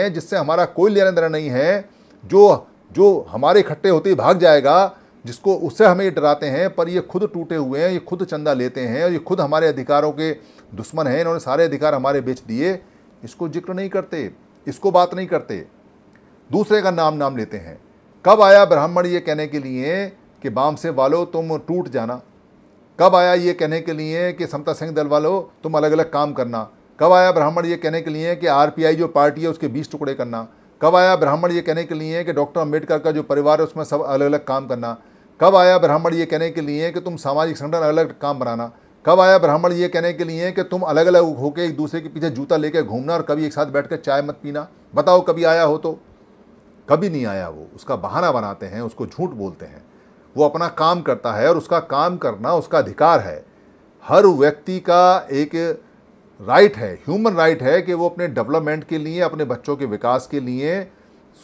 हैं जिससे हमारा कोई लेना देना नहीं है जो जो हमारे इकट्ठे होते ही भाग जाएगा जिसको उससे हमें ये डराते हैं पर ये खुद टूटे हुए हैं ये खुद चंदा लेते हैं और ये खुद हमारे अधिकारों के दुश्मन हैं इन्होंने सारे अधिकार हमारे बेच दिए इसको जिक्र नहीं करते इसको बात नहीं करते दूसरे का नाम नाम लेते हैं कब आया ब्राह्मण ये कहने के लिए कि बाम से वालो तुम टूट जाना कब आया ये कहने के लिए कि समता सिंह दल वालो तुम अलग अलग काम करना कब आया ब्राह्मण ये कहने के लिए कि आरपीआई जो पार्टी है उसके बीस टुकड़े करना कब आया ब्राह्मण ये कहने के लिए कि डॉक्टर अम्बेडकर का जो परिवार है उसमें सब अलग अलग काम करना कब आया ब्राह्मण ये कहने के लिए कि तुम सामाजिक संगठन अलग अलग काम बनाना कब आया ब्राह्मण ये कहने के लिए कि तुम अलग अलग होकर एक दूसरे के पीछे जूता लेकर घूमना और कभी एक साथ बैठ कर चाय मत पीना बताओ कभी आया हो तो कभी नहीं आया वो उसका बहाना बनाते हैं उसको झूठ बोलते हैं वो अपना काम करता है और उसका काम करना उसका अधिकार है हर व्यक्ति का एक राइट right है ह्यूमन राइट right है कि वो अपने डेवलपमेंट के लिए अपने बच्चों के विकास के लिए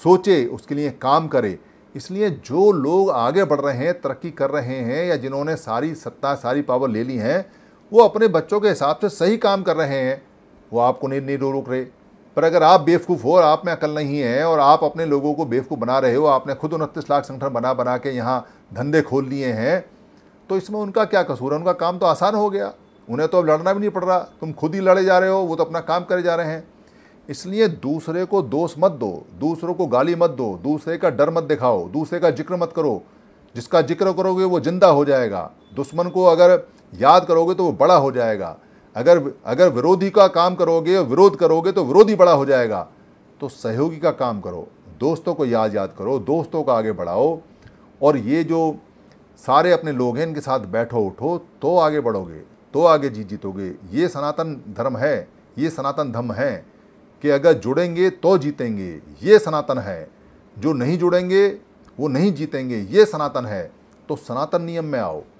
सोचे उसके लिए काम करे इसलिए जो लोग आगे बढ़ रहे हैं तरक्की कर रहे हैं या जिन्होंने सारी सत्ता सारी पावर ले ली है वो अपने बच्चों के हिसाब से सही काम कर रहे हैं वो आपको नहीं नहीं रोक रहे पर अगर आप बेवकूफ़ हो और आप में अकल नहीं है और आप अपने लोगों को बेवकूफ़ बना रहे हो आपने खुद उनतीस लाख संगठन बना बना के यहाँ धंधे खोल लिए हैं तो इसमें उनका क्या कसूर है उनका काम तो आसान हो गया उन्हें तो अब लड़ना भी नहीं पड़ रहा तुम खुद ही लड़े जा रहे हो वो तो अपना काम करे जा रहे हैं इसलिए दूसरे को दोष मत दो दूसरों को गाली मत दो दूसरे का डर मत दिखाओ दूसरे का जिक्र मत करो जिसका जिक्र करोगे वो जिंदा हो जाएगा दुश्मन को अगर याद करोगे तो वो बड़ा हो जाएगा अगर अगर विरोधी का काम करोगे विरोध करोगे तो विरोधी बड़ा हो जाएगा तो सहयोगी का काम करो दोस्तों को याद याद करो दोस्तों का आगे बढ़ाओ और ये जो सारे अपने लोग हैं इनके साथ बैठो उठो तो आगे बढ़ोगे तो आगे जीत जीतोगे ये सनातन धर्म है ये सनातन धर्म है कि अगर जुड़ेंगे तो जीतेंगे ये सनातन है जो नहीं जुड़ेंगे वो नहीं जीतेंगे ये सनातन है तो सनातन नियम में आओ